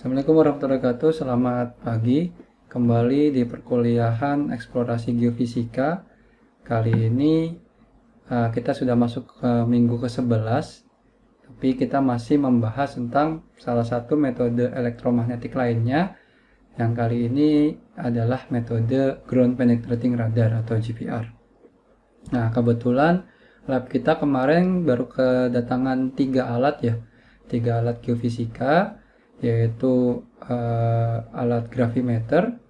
Assalamualaikum warahmatullahi wabarakatuh. Selamat pagi. Kembali di perkuliahan eksplorasi geofisika. Kali ini eh, kita sudah masuk ke minggu ke-11, tapi kita masih membahas tentang salah satu metode elektromagnetik lainnya yang kali ini adalah metode ground penetrating radar atau GPR. Nah, kebetulan lab kita kemarin baru kedatangan tiga alat ya, tiga alat geofisika yaitu uh, alat gravimeter,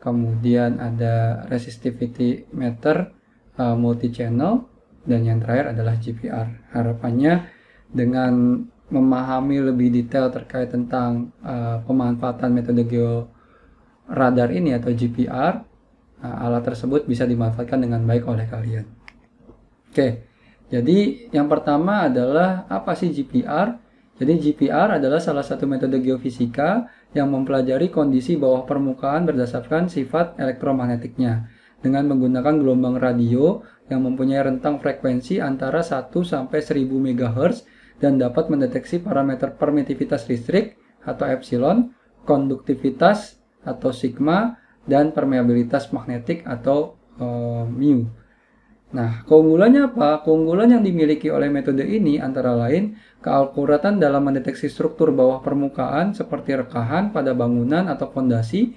kemudian ada resistivity meter uh, eh, multi channel dan yang terakhir adalah GPR. Harapannya dengan memahami lebih detail terkait tentang uh, pemanfaatan metode geo radar ini atau GPR, uh, alat tersebut bisa dimanfaatkan dengan baik oleh kalian. Oke, jadi yang pertama adalah apa sih GPR? Jadi GPR adalah salah satu metode geofisika yang mempelajari kondisi bawah permukaan berdasarkan sifat elektromagnetiknya dengan menggunakan gelombang radio yang mempunyai rentang frekuensi antara 1 sampai 1000 MHz dan dapat mendeteksi parameter permitivitas listrik atau epsilon, konduktivitas atau sigma, dan permeabilitas magnetik atau uh, mu. Nah, keunggulannya apa? Keunggulan yang dimiliki oleh metode ini antara lain keakuratan dalam mendeteksi struktur bawah permukaan seperti rekahan pada bangunan atau fondasi,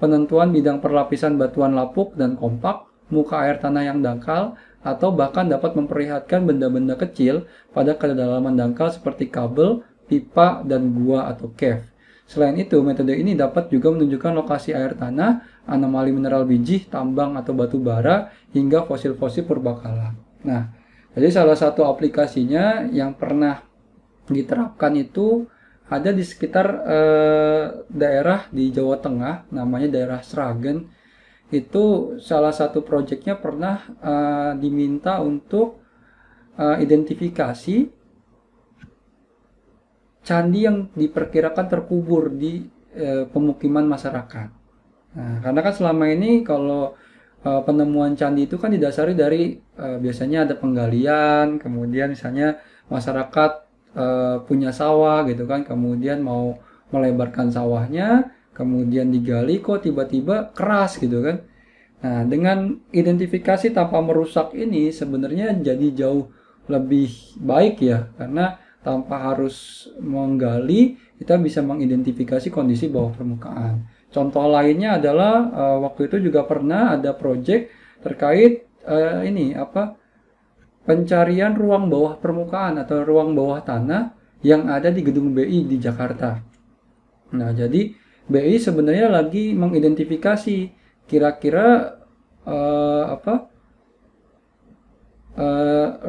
penentuan bidang perlapisan batuan lapuk dan kompak, muka air tanah yang dangkal, atau bahkan dapat memperlihatkan benda-benda kecil pada kedalaman dangkal seperti kabel, pipa, dan gua atau cave. Selain itu, metode ini dapat juga menunjukkan lokasi air tanah anomali mineral biji, tambang atau batu bara, hingga fosil-fosil purbakala. Nah, jadi salah satu aplikasinya yang pernah diterapkan itu ada di sekitar eh, daerah di Jawa Tengah, namanya daerah Sragen. Itu salah satu proyeknya pernah eh, diminta untuk eh, identifikasi candi yang diperkirakan terkubur di eh, pemukiman masyarakat. Nah, karena kan selama ini kalau uh, penemuan candi itu kan didasari dari uh, biasanya ada penggalian, kemudian misalnya masyarakat uh, punya sawah gitu kan, kemudian mau melebarkan sawahnya, kemudian digali kok tiba-tiba keras gitu kan. Nah, dengan identifikasi tanpa merusak ini sebenarnya jadi jauh lebih baik ya, karena tanpa harus menggali, kita bisa mengidentifikasi kondisi bawah permukaan. Contoh lainnya adalah uh, waktu itu juga pernah ada project terkait uh, ini apa pencarian ruang bawah permukaan atau ruang bawah tanah yang ada di gedung BI di Jakarta. Nah, jadi BI sebenarnya lagi mengidentifikasi kira-kira uh, apa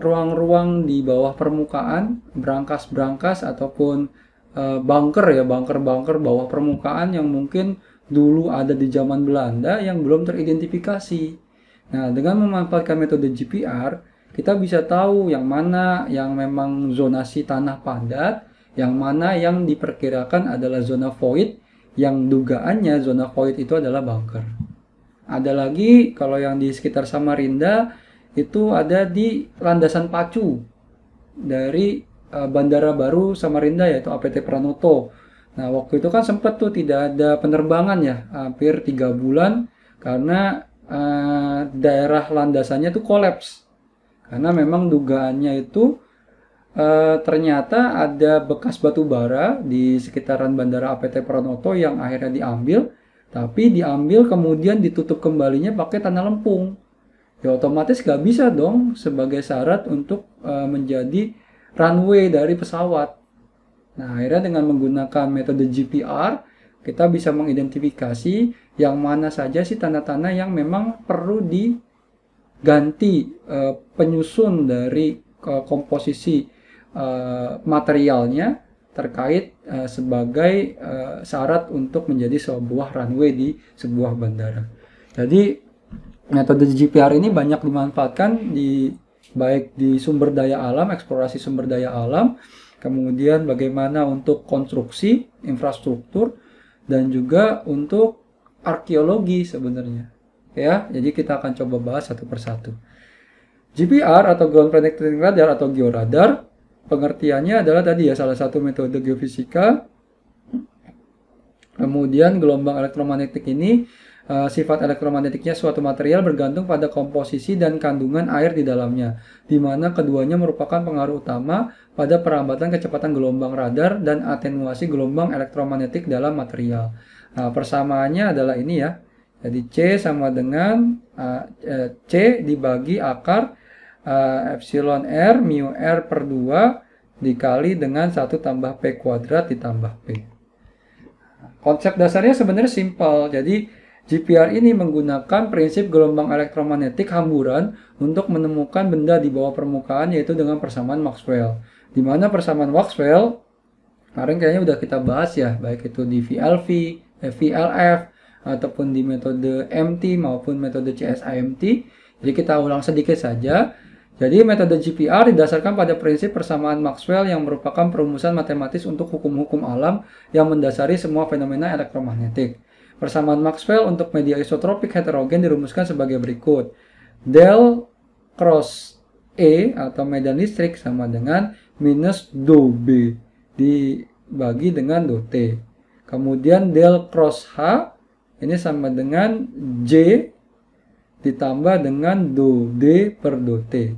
ruang-ruang uh, di bawah permukaan, brankas-brankas ataupun uh, bunker ya, bunker-bunker bawah permukaan yang mungkin dulu ada di zaman Belanda yang belum teridentifikasi. Nah, dengan memanfaatkan metode GPR, kita bisa tahu yang mana yang memang zonasi tanah padat, yang mana yang diperkirakan adalah zona void, yang dugaannya zona void itu adalah bunker. Ada lagi kalau yang di sekitar Samarinda itu ada di landasan pacu dari eh, bandara baru Samarinda yaitu APT Pranoto Nah waktu itu kan sempat tuh tidak ada penerbangan ya hampir tiga bulan karena uh, daerah landasannya tuh kolaps karena memang dugaannya itu uh, ternyata ada bekas batu bara di sekitaran bandara APT Pranoto yang akhirnya diambil tapi diambil kemudian ditutup kembalinya pakai tanah lempung ya otomatis gak bisa dong sebagai syarat untuk uh, menjadi runway dari pesawat Nah, akhirnya dengan menggunakan metode GPR, kita bisa mengidentifikasi yang mana saja sih tanda-tanda yang memang perlu diganti e, penyusun dari e, komposisi e, materialnya terkait e, sebagai e, syarat untuk menjadi sebuah runway di sebuah bandara. Jadi metode GPR ini banyak dimanfaatkan di baik di sumber daya alam, eksplorasi sumber daya alam kemudian bagaimana untuk konstruksi infrastruktur dan juga untuk arkeologi sebenarnya ya jadi kita akan coba bahas satu persatu GPR atau Ground Penetrating Radar atau georadar pengertiannya adalah tadi ya salah satu metode geofisika Kemudian gelombang elektromagnetik ini eh, sifat elektromagnetiknya suatu material bergantung pada komposisi dan kandungan air di dalamnya, di mana keduanya merupakan pengaruh utama pada perambatan kecepatan gelombang radar dan atenuasi gelombang elektromagnetik dalam material. Nah, persamaannya adalah ini ya. Jadi C sama dengan eh, eh, C dibagi akar epsilon R mu R per 2 dikali dengan 1 tambah P kuadrat ditambah P. Konsep dasarnya sebenarnya simpel. Jadi GPR ini menggunakan prinsip gelombang elektromagnetik hamburan untuk menemukan benda di bawah permukaan yaitu dengan persamaan Maxwell. Di mana persamaan Maxwell kemarin kayaknya udah kita bahas ya, baik itu di VLV, VLF ataupun di metode MT maupun metode CSIMT. Jadi kita ulang sedikit saja. Jadi metode GPR didasarkan pada prinsip persamaan Maxwell yang merupakan perumusan matematis untuk hukum-hukum alam yang mendasari semua fenomena elektromagnetik. Persamaan Maxwell untuk media isotropik heterogen dirumuskan sebagai berikut. Del cross E atau medan listrik sama dengan minus do B dibagi dengan do T. Kemudian del cross H ini sama dengan J ditambah dengan do D per do T.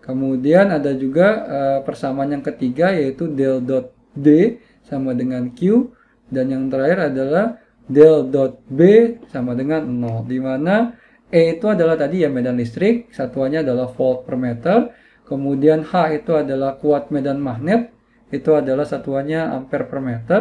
Kemudian ada juga eh, persamaan yang ketiga yaitu del dot D sama dengan Q dan yang terakhir adalah del dot B sama dengan 0 di mana E itu adalah tadi ya medan listrik, satuannya adalah volt per meter, kemudian H itu adalah kuat medan magnet, itu adalah satuannya ampere per meter,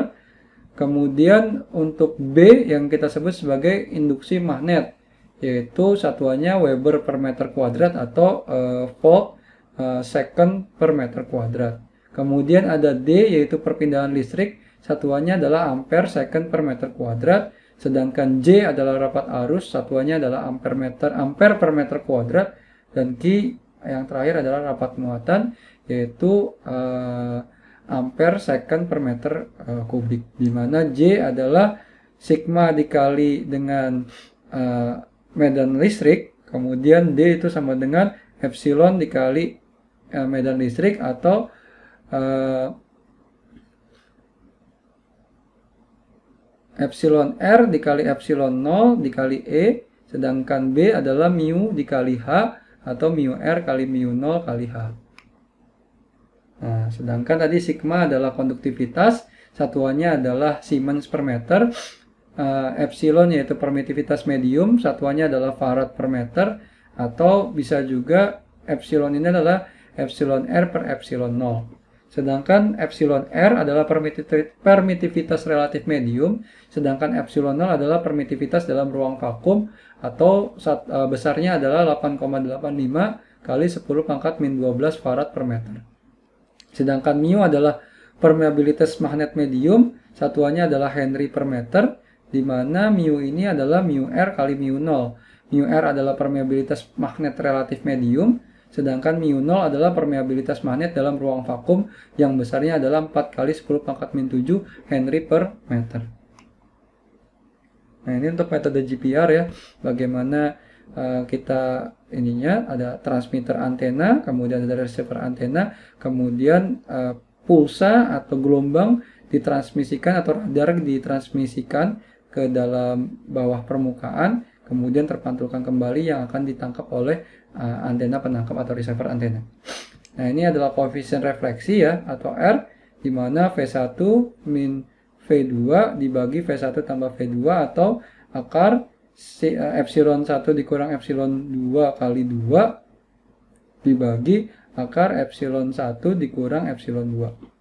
kemudian untuk B yang kita sebut sebagai induksi magnet, yaitu satuannya Weber per meter kuadrat atau uh, volt uh, second per meter kuadrat. Kemudian ada D yaitu perpindahan listrik, satuannya adalah ampere second per meter kuadrat, sedangkan J adalah rapat arus, satuannya adalah ampere meter ampere per meter kuadrat dan Q yang terakhir adalah rapat muatan yaitu uh, ampere second per meter uh, kubik di mana J adalah sigma dikali dengan eh, medan listrik, kemudian D itu sama dengan epsilon dikali eh, medan listrik atau eh, epsilon R dikali epsilon 0 dikali E, sedangkan B adalah mu dikali H atau mu R kali mu 0 kali H. Nah, sedangkan tadi sigma adalah konduktivitas, satuannya adalah Siemens per meter, uh, epsilon yaitu permitivitas medium satuannya adalah farad per meter atau bisa juga epsilon ini adalah epsilon r per epsilon 0. Sedangkan epsilon r adalah permitivitas relatif medium, sedangkan epsilon 0 adalah permitivitas dalam ruang vakum atau sat, uh, besarnya adalah 8,85 kali 10 pangkat min 12 farad per meter. Sedangkan mu adalah permeabilitas magnet medium, satuannya adalah Henry per meter, di mana mu ini adalah mu r kali mu 0. Mu r adalah permeabilitas magnet relatif medium, sedangkan mu 0 adalah permeabilitas magnet dalam ruang vakum yang besarnya adalah 4 kali 10 pangkat min 7 Henry per meter. Nah, ini untuk metode GPR ya, bagaimana uh, kita ininya ada transmitter antena, kemudian ada receiver antena, kemudian uh, pulsa atau gelombang ditransmisikan atau radar ditransmisikan ke dalam bawah permukaan, kemudian terpantulkan kembali yang akan ditangkap oleh uh, antena penangkap atau receiver antena. Nah, ini adalah koefisien refleksi ya, atau R, di mana V1 min V2 dibagi V1 tambah V2 atau akar uh, epsilon 1 dikurang epsilon 2 kali 2 dibagi akar epsilon 1 dikurang epsilon 2.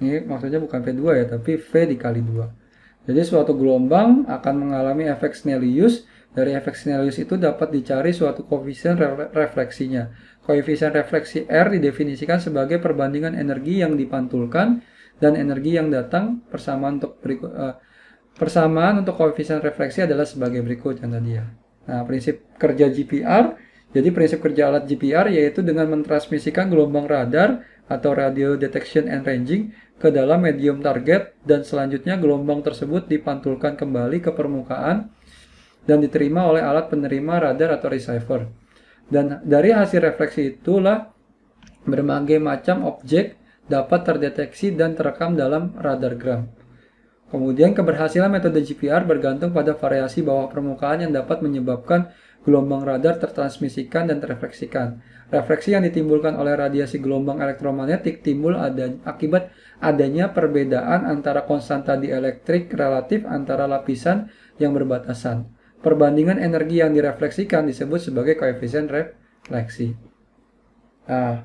Ini maksudnya bukan V2 ya, tapi V dikali 2. Jadi suatu gelombang akan mengalami efek Snellius. Dari efek Snellius itu dapat dicari suatu koefisien refleksinya. Koefisien refleksi R didefinisikan sebagai perbandingan energi yang dipantulkan dan energi yang datang persamaan untuk berikut uh, persamaan untuk koefisien refleksi adalah sebagai berikut yang tadi ya. Nah, prinsip kerja GPR jadi prinsip kerja alat GPR yaitu dengan mentransmisikan gelombang radar atau radio detection and ranging ke dalam medium target dan selanjutnya gelombang tersebut dipantulkan kembali ke permukaan dan diterima oleh alat penerima radar atau receiver. Dan dari hasil refleksi itulah berbagai macam objek dapat terdeteksi dan terekam dalam radar gram. Kemudian keberhasilan metode GPR bergantung pada variasi bawah permukaan yang dapat menyebabkan gelombang radar tertransmisikan dan terefleksikan. Refleksi yang ditimbulkan oleh radiasi gelombang elektromagnetik timbul ada, akibat adanya perbedaan antara konstanta dielektrik relatif antara lapisan yang berbatasan. Perbandingan energi yang direfleksikan disebut sebagai koefisien refleksi. Nah,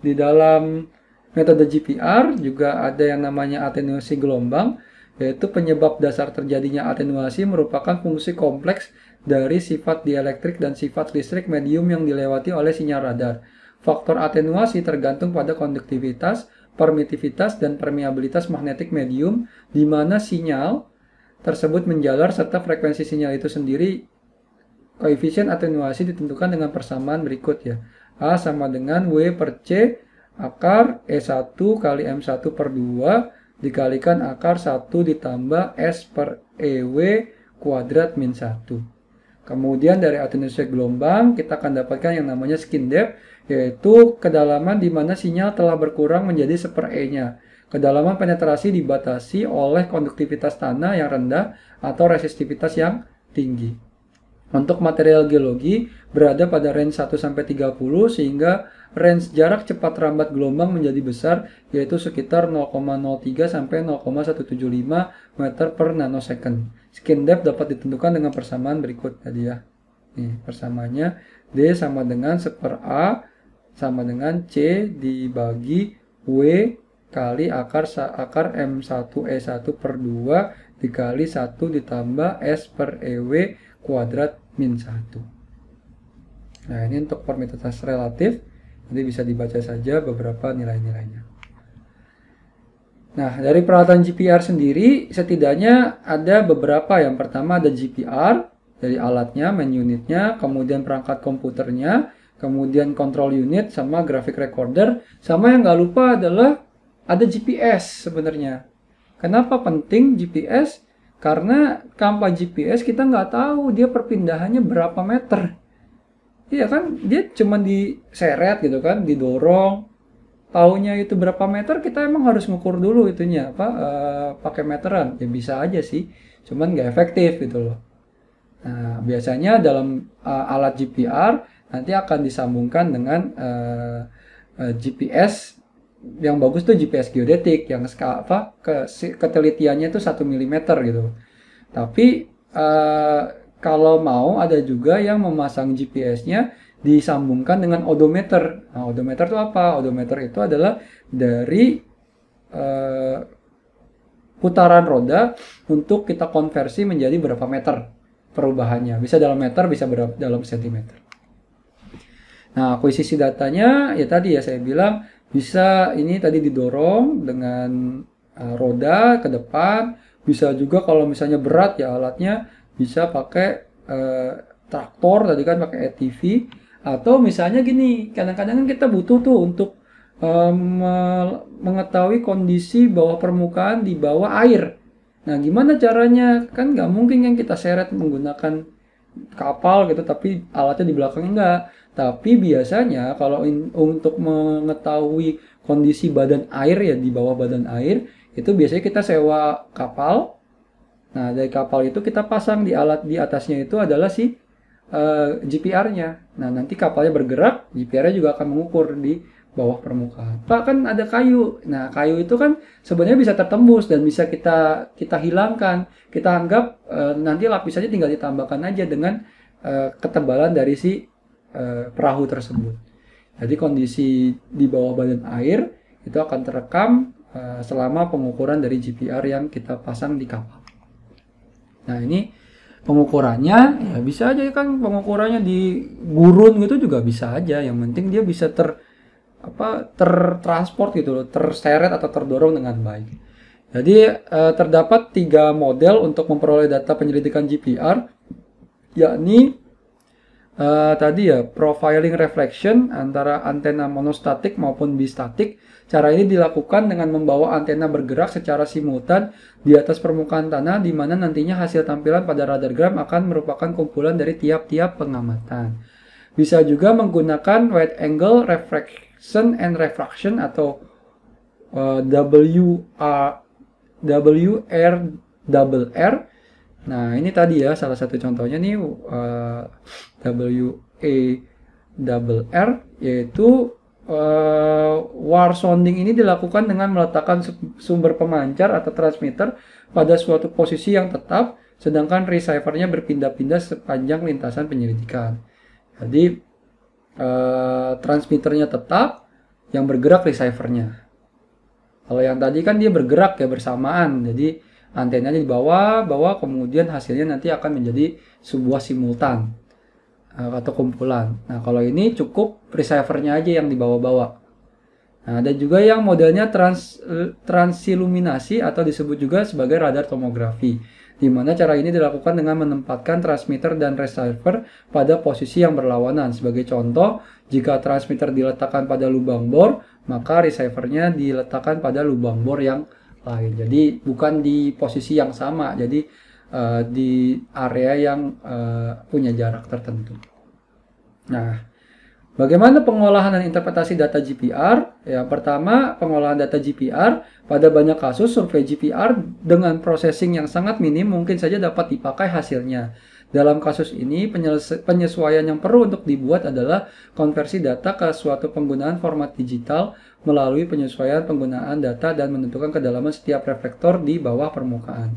di dalam metode GPR juga ada yang namanya atenuasi gelombang, yaitu penyebab dasar terjadinya atenuasi merupakan fungsi kompleks dari sifat dielektrik dan sifat listrik medium yang dilewati oleh sinyal radar. Faktor atenuasi tergantung pada konduktivitas, permitivitas, dan permeabilitas magnetik medium, di mana sinyal tersebut menjalar serta frekuensi sinyal itu sendiri. Koefisien atenuasi ditentukan dengan persamaan berikut ya. A sama dengan W per C akar E1 kali M1 per 2 dikalikan akar 1 ditambah S per EW kuadrat min 1. Kemudian dari atenuasi gelombang kita akan dapatkan yang namanya skin depth yaitu kedalaman di mana sinyal telah berkurang menjadi seper E-nya. Kedalaman penetrasi dibatasi oleh konduktivitas tanah yang rendah atau resistivitas yang tinggi. Untuk material geologi berada pada range 1 sampai 30 sehingga range jarak cepat rambat gelombang menjadi besar yaitu sekitar 0,03 sampai 0,175 meter per nanosecond. Skin depth dapat ditentukan dengan persamaan berikut tadi ya. Nih, persamaannya D sama dengan 1 per A sama dengan C dibagi W kali akar akar M1E1 per 2 dikali 1 ditambah S per EW kuadrat min 1. Nah, ini untuk permittivitas relatif, nanti bisa dibaca saja beberapa nilai-nilainya. Nah, dari peralatan GPR sendiri, setidaknya ada beberapa. Yang pertama ada GPR, dari alatnya, main unitnya, kemudian perangkat komputernya, kemudian kontrol unit, sama graphic recorder. Sama yang nggak lupa adalah ada GPS sebenarnya. Kenapa penting GPS? Karena tanpa GPS kita nggak tahu dia perpindahannya berapa meter. Iya kan, dia cuma diseret gitu kan, didorong. Taunya itu berapa meter, kita emang harus ngukur dulu itunya apa e, pakai meteran. Ya bisa aja sih, cuman nggak efektif gitu loh. Nah, biasanya dalam e, alat GPR nanti akan disambungkan dengan e, eh, e, GPS yang bagus tuh GPS geodetik yang ska, apa ke ketelitiannya itu satu mm gitu. Tapi uh, kalau mau ada juga yang memasang GPS-nya disambungkan dengan odometer. Nah, odometer itu apa? Odometer itu adalah dari uh, putaran roda untuk kita konversi menjadi berapa meter perubahannya. Bisa dalam meter, bisa berapa, dalam sentimeter. Nah, akuisisi datanya ya tadi ya saya bilang bisa ini tadi didorong dengan uh, roda ke depan, bisa juga kalau misalnya berat ya alatnya bisa pakai uh, traktor tadi kan pakai ATV atau misalnya gini, kadang-kadang kan kita butuh tuh untuk um, mengetahui kondisi bawah permukaan di bawah air. Nah, gimana caranya? Kan nggak mungkin yang kita seret menggunakan kapal gitu, tapi alatnya di belakang enggak. Tapi biasanya kalau in, untuk mengetahui kondisi badan air ya di bawah badan air itu biasanya kita sewa kapal. Nah dari kapal itu kita pasang di alat di atasnya itu adalah si uh, eh, GPR-nya. Nah nanti kapalnya bergerak, GPR-nya juga akan mengukur di bawah permukaan. Pak kan ada kayu. Nah kayu itu kan sebenarnya bisa tertembus dan bisa kita kita hilangkan. Kita anggap uh, nanti lapisannya tinggal ditambahkan aja dengan uh, ketebalan dari si Eh, perahu tersebut. Jadi kondisi di bawah badan air itu akan terekam eh, selama pengukuran dari GPR yang kita pasang di kapal. Nah ini pengukurannya ya bisa aja ya kan pengukurannya di gurun gitu juga bisa aja. Yang penting dia bisa ter apa tertransport gitu loh, terseret atau terdorong dengan baik. Jadi eh, terdapat tiga model untuk memperoleh data penyelidikan GPR, yakni uh, tadi ya profiling reflection antara antena monostatik maupun bistatik. Cara ini dilakukan dengan membawa antena bergerak secara simultan di atas permukaan tanah di mana nantinya hasil tampilan pada radar radargram akan merupakan kumpulan dari tiap-tiap pengamatan. Bisa juga menggunakan wide angle refraction and refraction atau uh, eh, WR, WR double R Nah, ini tadi ya salah satu contohnya nih uh, A double R yaitu uh, war sounding ini dilakukan dengan meletakkan sumber pemancar atau transmitter pada suatu posisi yang tetap sedangkan receivernya berpindah-pindah sepanjang lintasan penyelidikan. Jadi uh, transmitternya tetap yang bergerak receivernya. Kalau yang tadi kan dia bergerak ya bersamaan. Jadi antenanya di bawah, bawah kemudian hasilnya nanti akan menjadi sebuah simultan eh, atau kumpulan. Nah, kalau ini cukup receivernya aja yang dibawa-bawa. Nah, ada juga yang modelnya trans, eh, transiluminasi atau disebut juga sebagai radar tomografi, di mana cara ini dilakukan dengan menempatkan transmitter dan receiver pada posisi yang berlawanan. Sebagai contoh, jika transmitter diletakkan pada lubang bor, maka receivernya diletakkan pada lubang bor yang lain. Jadi bukan di posisi yang sama, jadi uh, di area yang uh, punya jarak tertentu. Nah, Bagaimana pengolahan dan interpretasi data GPR? Ya, pertama, pengolahan data GPR pada banyak kasus survei GPR dengan processing yang sangat minim mungkin saja dapat dipakai hasilnya. Dalam kasus ini, penyesuaian yang perlu untuk dibuat adalah konversi data ke suatu penggunaan format digital melalui penyesuaian penggunaan data dan menentukan kedalaman setiap reflektor di bawah permukaan.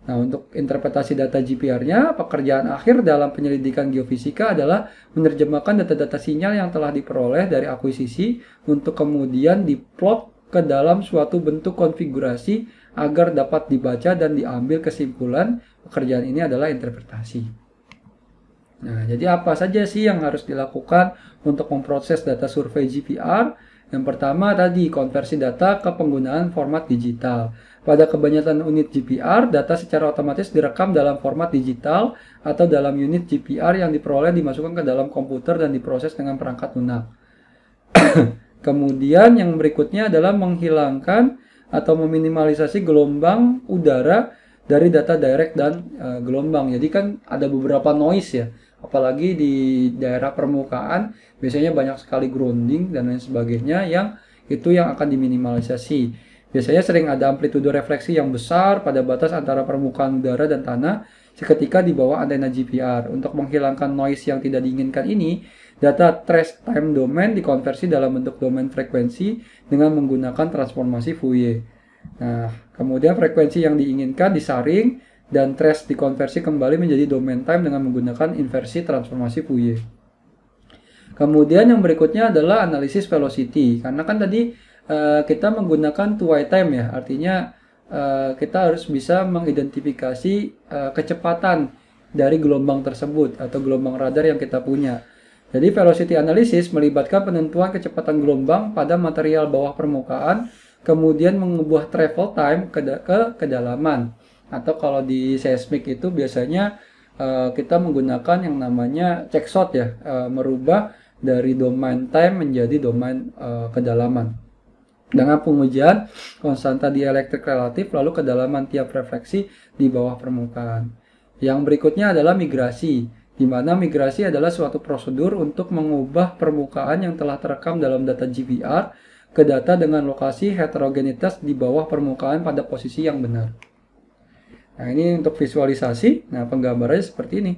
Nah, untuk interpretasi data GPR-nya, pekerjaan akhir dalam penyelidikan geofisika adalah menerjemahkan data-data sinyal yang telah diperoleh dari akuisisi untuk kemudian diplot ke dalam suatu bentuk konfigurasi agar dapat dibaca dan diambil kesimpulan. Pekerjaan ini adalah interpretasi. Nah, jadi apa saja sih yang harus dilakukan untuk memproses data survei GPR? Yang pertama tadi, konversi data ke penggunaan format digital. Pada kebanyakan unit GPR, data secara otomatis direkam dalam format digital atau dalam unit GPR yang diperoleh dimasukkan ke dalam komputer dan diproses dengan perangkat lunak. Kemudian yang berikutnya adalah menghilangkan atau meminimalisasi gelombang udara dari data direct dan e, gelombang. Jadi kan ada beberapa noise ya, apalagi di daerah permukaan Biasanya banyak sekali grounding dan lain sebagainya yang itu yang akan diminimalisasi. Biasanya sering ada amplitudo refleksi yang besar pada batas antara permukaan udara dan tanah seketika di bawah antena GPR. Untuk menghilangkan noise yang tidak diinginkan ini, data trace time domain dikonversi dalam bentuk domain frekuensi dengan menggunakan transformasi Fourier. Nah, kemudian frekuensi yang diinginkan disaring dan trace dikonversi kembali menjadi domain time dengan menggunakan inversi transformasi Fourier. Kemudian yang berikutnya adalah analisis velocity. Karena kan tadi uh, kita menggunakan two way time ya, artinya uh, kita harus bisa mengidentifikasi uh, kecepatan dari gelombang tersebut atau gelombang radar yang kita punya. Jadi velocity analysis melibatkan penentuan kecepatan gelombang pada material bawah permukaan, kemudian mengubah travel time ke, ke kedalaman. Atau kalau di seismik itu biasanya uh, kita menggunakan yang namanya check shot ya, uh, merubah dari domain time menjadi domain uh, kedalaman. Dengan pengujian konstanta dielektrik relatif lalu kedalaman tiap refleksi di bawah permukaan. Yang berikutnya adalah migrasi, di mana migrasi adalah suatu prosedur untuk mengubah permukaan yang telah terekam dalam data GBR ke data dengan lokasi heterogenitas di bawah permukaan pada posisi yang benar. Nah, ini untuk visualisasi. Nah, penggambarannya seperti ini.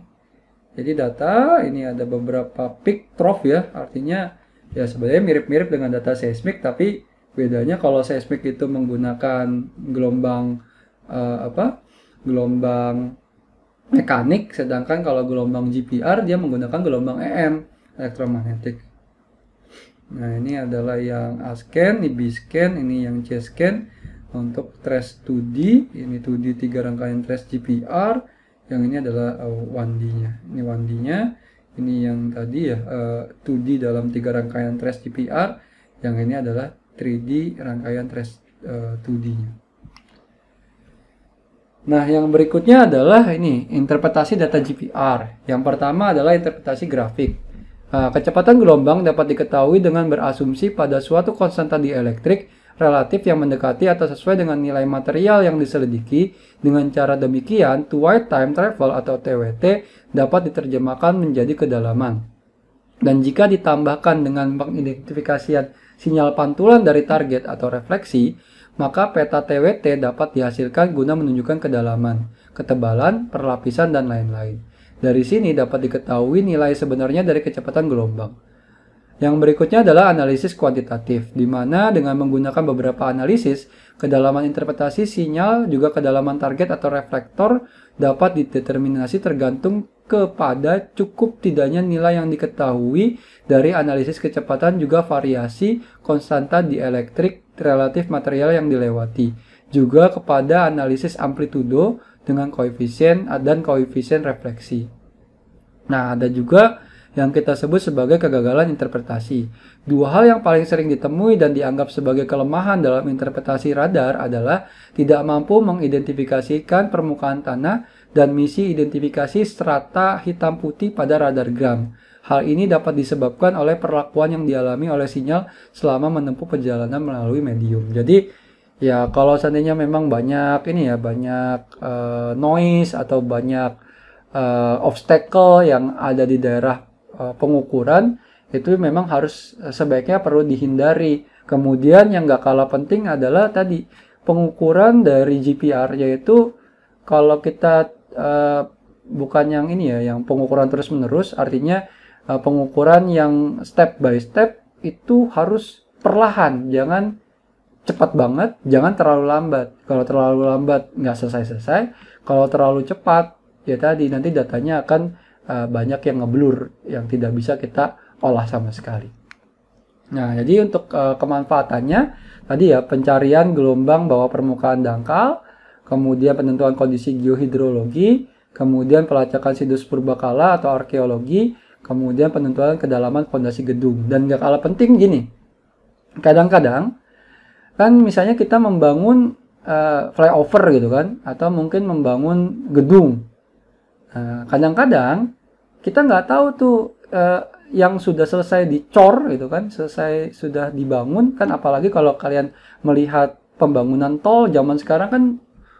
Jadi data ini ada beberapa peak trough ya, artinya ya sebenarnya mirip-mirip dengan data seismik tapi bedanya kalau seismik itu menggunakan gelombang uh, apa? gelombang mekanik sedangkan kalau gelombang GPR dia menggunakan gelombang EM elektromagnetik. Nah, ini adalah yang A scan, ini B scan, ini yang C scan untuk trace 2D, ini 2D tiga rangkaian trace GPR yang ini adalah uh, 1D-nya. Ini 1D-nya, ini yang tadi ya uh, 2D dalam tiga rangkaian trace GPR, yang ini adalah 3D rangkaian trace uh, 2D-nya. Nah, yang berikutnya adalah ini interpretasi data GPR. Yang pertama adalah interpretasi grafik. uh, kecepatan gelombang dapat diketahui dengan berasumsi pada suatu konstanta dielektrik relatif yang mendekati atau sesuai dengan nilai material yang diselidiki. Dengan cara demikian, two time travel atau TWT dapat diterjemahkan menjadi kedalaman. Dan jika ditambahkan dengan pengidentifikasian sinyal pantulan dari target atau refleksi, maka peta TWT dapat dihasilkan guna menunjukkan kedalaman, ketebalan, perlapisan, dan lain-lain. Dari sini dapat diketahui nilai sebenarnya dari kecepatan gelombang. Yang berikutnya adalah analisis kuantitatif, di mana dengan menggunakan beberapa analisis, kedalaman interpretasi sinyal juga kedalaman target atau reflektor dapat dideterminasi tergantung kepada cukup tidaknya nilai yang diketahui dari analisis kecepatan juga variasi konstanta di elektrik relatif material yang dilewati, juga kepada analisis amplitudo dengan koefisien dan koefisien refleksi. Nah, ada juga yang kita sebut sebagai kegagalan interpretasi. Dua hal yang paling sering ditemui dan dianggap sebagai kelemahan dalam interpretasi radar adalah tidak mampu mengidentifikasikan permukaan tanah dan misi identifikasi strata hitam putih pada radar gram. Hal ini dapat disebabkan oleh perlakuan yang dialami oleh sinyal selama menempuh perjalanan melalui medium. Jadi ya kalau seandainya memang banyak ini ya banyak uh, noise atau banyak uh, obstacle yang ada di daerah Eh, pengukuran itu memang harus eh, sebaiknya perlu dihindari. Kemudian yang nggak kalah penting adalah tadi pengukuran dari GPR yaitu kalau kita uh, bukan yang ini ya, yang pengukuran terus menerus, artinya uh, pengukuran yang step by step itu harus perlahan, jangan cepat banget, jangan terlalu lambat. Kalau terlalu lambat nggak selesai-selesai, kalau terlalu cepat ya tadi nanti datanya akan Eh, banyak yang ngeblur yang tidak bisa kita olah sama sekali. Nah, jadi untuk uh, kemanfaatannya tadi ya pencarian gelombang bawah permukaan dangkal, kemudian penentuan kondisi geohidrologi, kemudian pelacakan situs purbakala atau arkeologi, kemudian penentuan kedalaman fondasi gedung. Dan gak kalah penting gini, kadang-kadang kan misalnya kita membangun uh, flyover gitu kan, atau mungkin membangun gedung Eh, kadang-kadang kita nggak tahu tuh uh, yang sudah selesai dicor gitu kan, selesai sudah dibangun kan apalagi kalau kalian melihat pembangunan tol zaman sekarang kan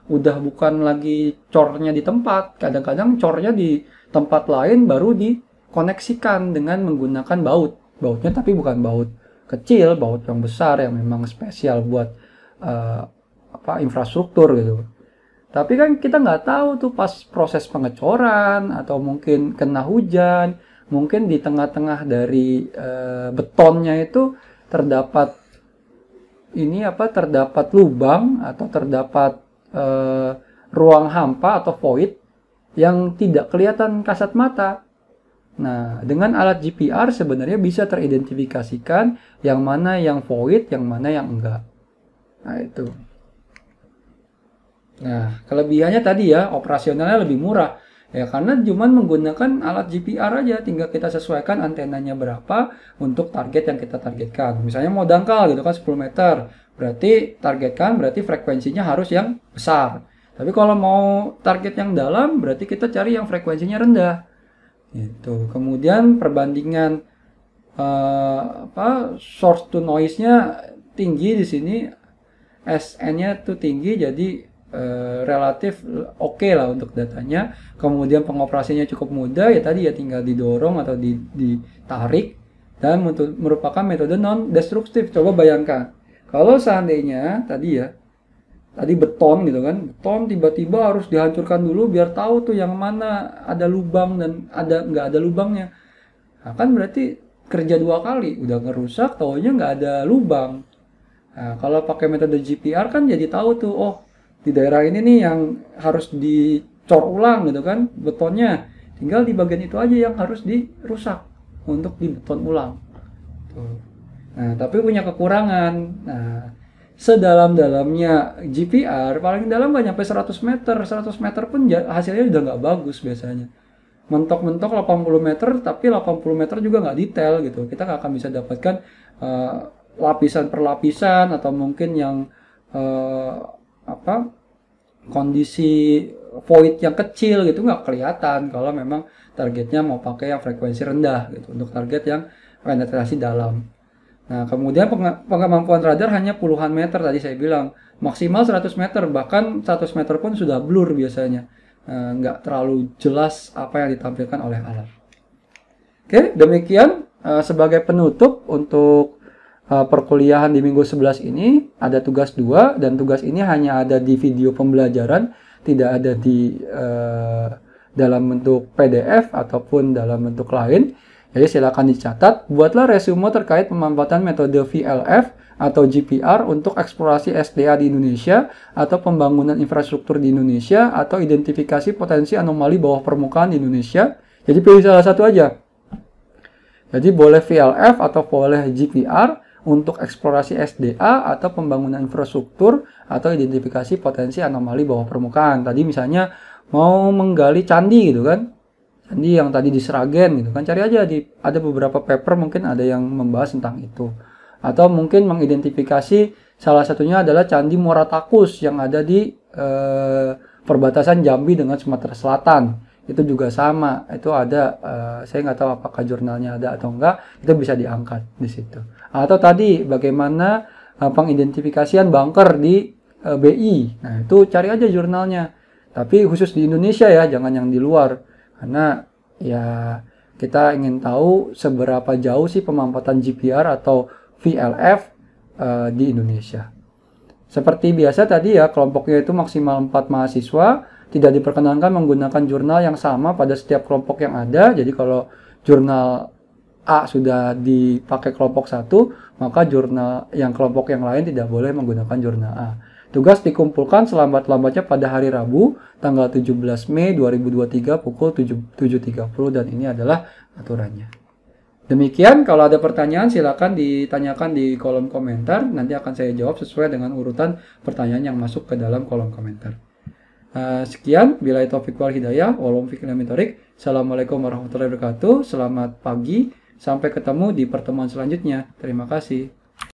udah bukan lagi cornya di tempat, kadang-kadang cornya di tempat lain baru dikoneksikan dengan menggunakan baut. Bautnya tapi bukan baut kecil, baut yang besar yang memang spesial buat uh, apa infrastruktur gitu. Tapi kan kita nggak tahu tuh pas proses pengecoran atau mungkin kena hujan, mungkin di tengah-tengah dari e, betonnya itu terdapat ini apa terdapat lubang atau terdapat e, ruang hampa atau void yang tidak kelihatan kasat mata. Nah, dengan alat GPR sebenarnya bisa teridentifikasikan yang mana yang void, yang mana yang enggak. Nah, itu. Nah, kelebihannya tadi ya, operasionalnya lebih murah. Ya, karena cuma menggunakan alat GPR aja, tinggal kita sesuaikan antenanya berapa untuk target yang kita targetkan. Misalnya mau dangkal gitu kan 10 meter, berarti targetkan berarti frekuensinya harus yang besar. Tapi kalau mau target yang dalam, berarti kita cari yang frekuensinya rendah. Gitu. Kemudian perbandingan uh, apa source to noise-nya tinggi di sini, SN-nya tuh tinggi jadi Eh, relatif oke okay lah untuk datanya. Kemudian pengoperasinya cukup mudah ya tadi ya tinggal didorong atau ditarik dan merupakan metode non destruktif. Coba bayangkan kalau seandainya tadi ya tadi beton gitu kan beton tiba-tiba harus dihancurkan dulu biar tahu tuh yang mana ada lubang dan ada nggak ada lubangnya nah, kan berarti kerja dua kali udah ngerusak taunya nggak ada lubang nah, kalau pakai metode GPR kan jadi tahu tuh oh di daerah ini nih yang harus dicor ulang gitu kan betonnya tinggal di bagian itu aja yang harus dirusak untuk dibeton ulang nah tapi punya kekurangan nah sedalam-dalamnya GPR paling dalam nggak nyampe 100 meter 100 meter pun hasilnya udah nggak bagus biasanya mentok-mentok 80 meter tapi 80 meter juga nggak detail gitu kita nggak akan bisa dapatkan uh, eh, lapisan per lapisan atau mungkin yang uh, apa kondisi void yang kecil gitu nggak kelihatan kalau memang targetnya mau pakai yang frekuensi rendah gitu untuk target yang penetrasi dalam. Nah, kemudian pengemampuan radar hanya puluhan meter tadi saya bilang, maksimal 100 meter, bahkan 100 meter pun sudah blur biasanya. Nah, nggak terlalu jelas apa yang ditampilkan oleh alat. Oke, demikian eh, sebagai penutup untuk Eh, perkuliahan di minggu 11 ini ada tugas dua dan tugas ini hanya ada di video pembelajaran, tidak ada di uh, dalam bentuk PDF ataupun dalam bentuk lain. Jadi silakan dicatat, buatlah resume terkait pemanfaatan metode VLF atau GPR untuk eksplorasi SDA di Indonesia atau pembangunan infrastruktur di Indonesia atau identifikasi potensi anomali bawah permukaan di Indonesia. Jadi pilih salah satu aja. Jadi boleh VLF atau boleh GPR, untuk eksplorasi SDA atau pembangunan infrastruktur atau identifikasi potensi anomali bawah permukaan. Tadi misalnya mau menggali candi gitu kan, candi yang tadi di Seragen gitu kan, cari aja di ada beberapa paper mungkin ada yang membahas tentang itu. Atau mungkin mengidentifikasi salah satunya adalah candi Moratakus yang ada di eh, perbatasan Jambi dengan Sumatera Selatan itu juga sama itu ada uh, saya nggak tahu apakah jurnalnya ada atau enggak itu bisa diangkat di situ atau tadi bagaimana eh, pengidentifikasian banker di eh, BI. Nah, itu cari aja jurnalnya. Tapi khusus di Indonesia ya, jangan yang di luar. Karena ya kita ingin tahu seberapa jauh sih pemampatan GPR atau VLF uh, eh, di Indonesia. Seperti biasa tadi ya, kelompoknya itu maksimal 4 mahasiswa, tidak diperkenankan menggunakan jurnal yang sama pada setiap kelompok yang ada. Jadi kalau jurnal A sudah dipakai kelompok satu, maka jurnal yang kelompok yang lain tidak boleh menggunakan jurnal A. Tugas dikumpulkan selambat-lambatnya pada hari Rabu, tanggal 17 Mei 2023 pukul 7.30 dan ini adalah aturannya. Demikian, kalau ada pertanyaan silakan ditanyakan di kolom komentar, nanti akan saya jawab sesuai dengan urutan pertanyaan yang masuk ke dalam kolom komentar. Uh, sekian, bila itu wal hidayah, walum Assalamualaikum warahmatullahi wabarakatuh, selamat pagi, Sampai ketemu di pertemuan selanjutnya. Terima kasih.